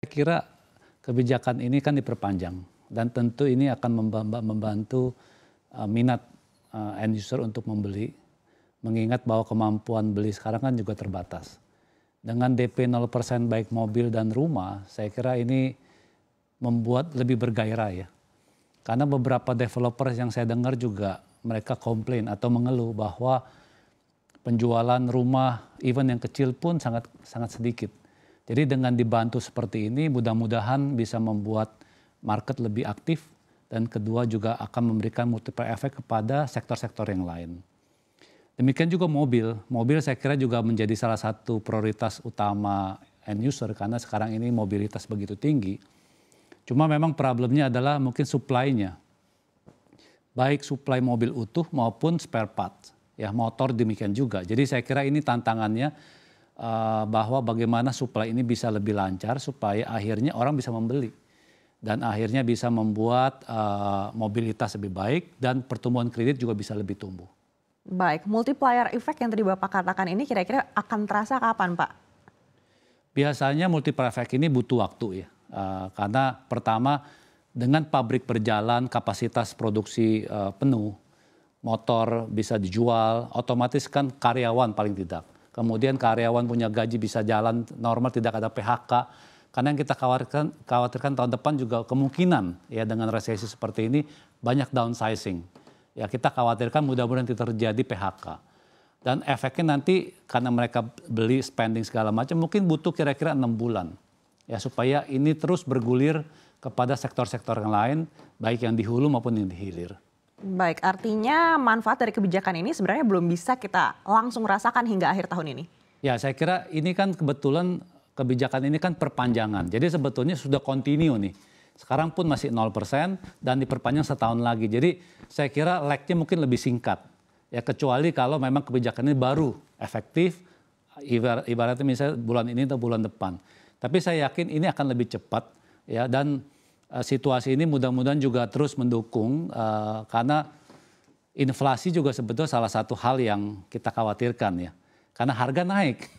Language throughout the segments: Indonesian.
Saya kira kebijakan ini kan diperpanjang dan tentu ini akan membantu eh, minat eh, end user untuk membeli mengingat bahwa kemampuan beli sekarang kan juga terbatas. Dengan DP 0% baik mobil dan rumah, saya kira ini membuat lebih bergairah ya. Karena beberapa developer yang saya dengar juga mereka komplain atau mengeluh bahwa penjualan rumah even yang kecil pun sangat sangat sedikit jadi dengan dibantu seperti ini mudah-mudahan bisa membuat market lebih aktif dan kedua juga akan memberikan multiplier effect kepada sektor-sektor yang lain. Demikian juga mobil. Mobil saya kira juga menjadi salah satu prioritas utama end user karena sekarang ini mobilitas begitu tinggi. Cuma memang problemnya adalah mungkin supply-nya. Baik supply mobil utuh maupun spare part. Ya motor demikian juga. Jadi saya kira ini tantangannya uh, bahwa bagaimana supply ini bisa lebih lancar supaya akhirnya orang bisa membeli dan akhirnya bisa membuat uh, mobilitas lebih baik dan pertumbuhan kredit juga bisa lebih tumbuh. Baik, multiplier effect yang tadi Bapak katakan ini kira-kira akan terasa kapan Pak? Biasanya multiplier effect ini butuh waktu ya. Uh, karena pertama dengan pabrik berjalan kapasitas produksi uh, penuh, motor bisa dijual, otomatis kan karyawan paling tidak kemudian karyawan punya gaji bisa jalan normal tidak ada PHK. Karena yang kita khawatirkan, khawatirkan tahun depan juga kemungkinan ya dengan resesi seperti ini banyak downsizing. Ya kita khawatirkan mudah-mudahan tidak terjadi PHK. Dan efeknya nanti karena mereka beli spending segala macam mungkin butuh kira-kira enam bulan ya supaya ini terus bergulir kepada sektor-sektor yang lain baik yang di hulu maupun yang di hilir. Baik, artinya manfaat dari kebijakan ini sebenarnya belum bisa kita langsung rasakan hingga akhir tahun ini. Ya, saya kira ini kan kebetulan kebijakan ini kan perpanjangan. Jadi sebetulnya sudah kontinu nih. Sekarang pun masih 0% dan diperpanjang setahun lagi. Jadi saya kira lag mungkin lebih singkat. Ya kecuali kalau memang kebijakan ini baru efektif ibaratnya misalnya bulan ini atau bulan depan. Tapi saya yakin ini akan lebih cepat ya dan Eh, situasi ini mudah-mudahan juga terus mendukung eh, karena inflasi juga sebetulnya salah satu hal yang kita khawatirkan ya. Karena harga naik.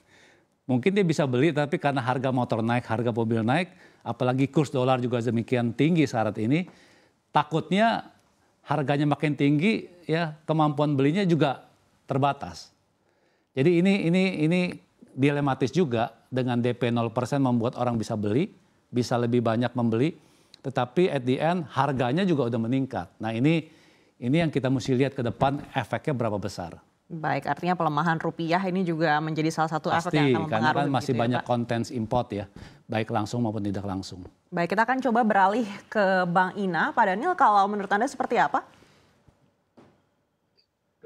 Mungkin dia bisa beli tapi karena harga motor naik, harga mobil naik, apalagi kurs dolar juga demikian tinggi saat ini, takutnya harganya makin tinggi ya, kemampuan belinya juga terbatas. Jadi ini ini ini dilematis juga dengan DP 0% membuat orang bisa beli, bisa lebih banyak membeli tetapi at the end harganya juga udah meningkat. Nah ini ini yang kita mesti lihat ke depan efeknya berapa besar. Baik, artinya pelemahan rupiah ini juga menjadi salah satu Pasti, efek yang akan kan mempengaruhi. karena masih gitu ya, banyak ya, konten import ya, baik langsung maupun tidak langsung. Baik, kita akan coba beralih ke Bang Ina. Pak Daniel, kalau menurut Anda seperti apa?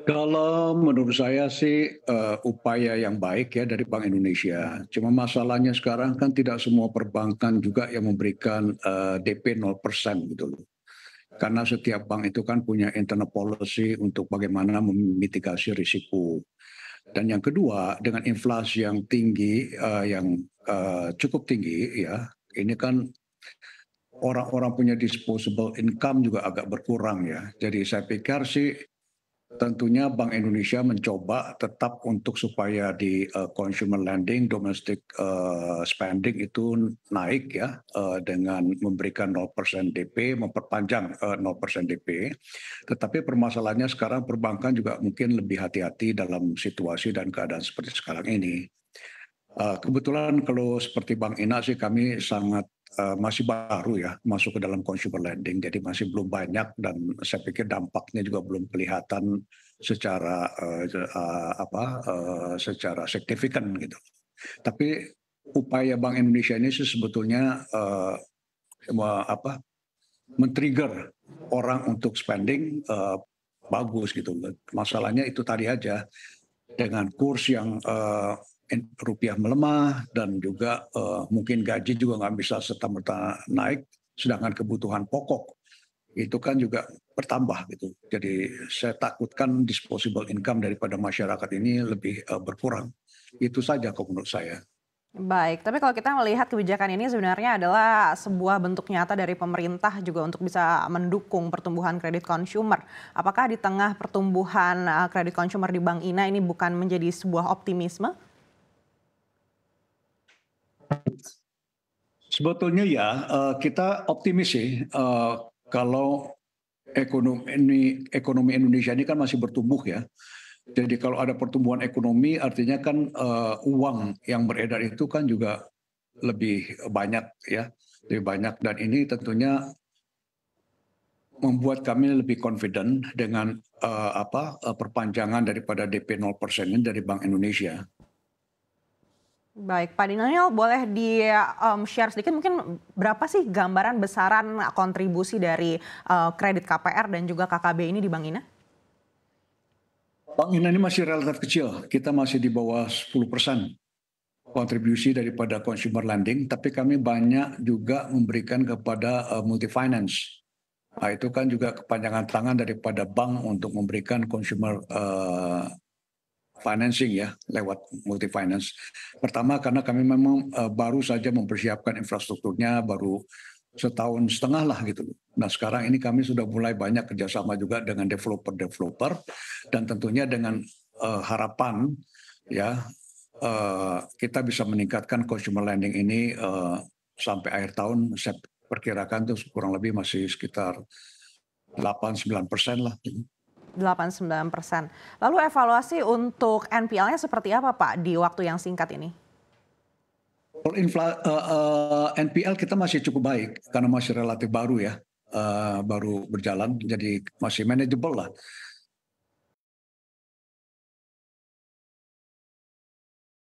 Kalau menurut saya sih uh, upaya yang baik ya dari Bank Indonesia. Cuma masalahnya sekarang kan tidak semua perbankan juga yang memberikan uh, DP 0% gitu loh. Karena setiap bank itu kan punya internal policy untuk bagaimana memitigasi risiko. Dan yang kedua, dengan inflasi yang tinggi uh, yang uh, cukup tinggi ya, ini kan orang-orang punya disposable income juga agak berkurang ya. Jadi saya pikir sih tentunya bank indonesia mencoba tetap untuk supaya di eh, consumer lending domestic eh, spending itu naik ya eh, dengan memberikan 0% DP memperpanjang 0% DP tetapi permasalahannya sekarang perbankan juga mungkin lebih hati-hati dalam situasi dan keadaan seperti sekarang ini kebetulan kalau seperti Bank Ina sih kami sangat Eh, masih baru ya masuk ke dalam consumer lending, jadi masih belum banyak dan saya pikir dampaknya juga belum kelihatan secara uh, uh, apa uh, secara signifikan gitu. Tapi upaya Bank Indonesia ini sih sebetulnya uh, apa men-trigger orang untuk spending uh, bagus gitu. Masalahnya itu tadi aja dengan kurs yang uh, rupiah melemah dan juga eh, mungkin gaji juga nggak bisa serta merta naik sedangkan kebutuhan pokok itu kan juga bertambah gitu jadi saya takutkan disposable income daripada masyarakat ini lebih eh, berkurang itu saja kalau menurut saya Baik, tapi kalau kita melihat kebijakan ini sebenarnya adalah sebuah bentuk nyata dari pemerintah juga untuk bisa mendukung pertumbuhan kredit konsumer. Apakah di tengah pertumbuhan eh, kredit konsumer di Bank Ina ini bukan menjadi sebuah optimisme? Sebetulnya ya, eh, kita optimis sih eh, kalau ekonomi ekonomi Indonesia ini kan masih bertumbuh ya. Jadi kalau ada pertumbuhan ekonomi artinya kan eh, uang yang beredar itu kan juga lebih banyak ya, lebih banyak dan ini tentunya membuat kami lebih confident dengan apa perpanjangan daripada DP 0% ini dari Bank Indonesia. Baik, Pak Daniel boleh di um, share sedikit mungkin berapa sih gambaran besaran kontribusi dari uh, kredit KPR dan juga KKB ini di Bang Ina? Bang Ina ini masih relatif kecil, kita masih di bawah 10 persen kontribusi daripada consumer lending, tapi kami banyak juga memberikan kepada uh, multi finance. Nah, itu kan juga kepanjangan tangan daripada bank untuk memberikan consumer uh, financing ya lewat multi finance. Pertama karena kami memang eh, baru saja mempersiapkan infrastrukturnya baru setahun setengah lah gitu. Nah sekarang ini kami sudah mulai banyak kerjasama juga dengan developer-developer dan tentunya dengan uh, harapan ya uh, kita bisa meningkatkan consumer lending ini uh, sampai akhir tahun saya perkirakan itu kurang lebih masih sekitar 8-9 persen lah. Gitu persen. Lalu evaluasi untuk NPL-nya seperti apa Pak di waktu yang singkat ini? infla, uh, eh, uh, eh, NPL kita masih cukup baik karena masih relatif baru ya, uh, baru berjalan, jadi masih manageable lah.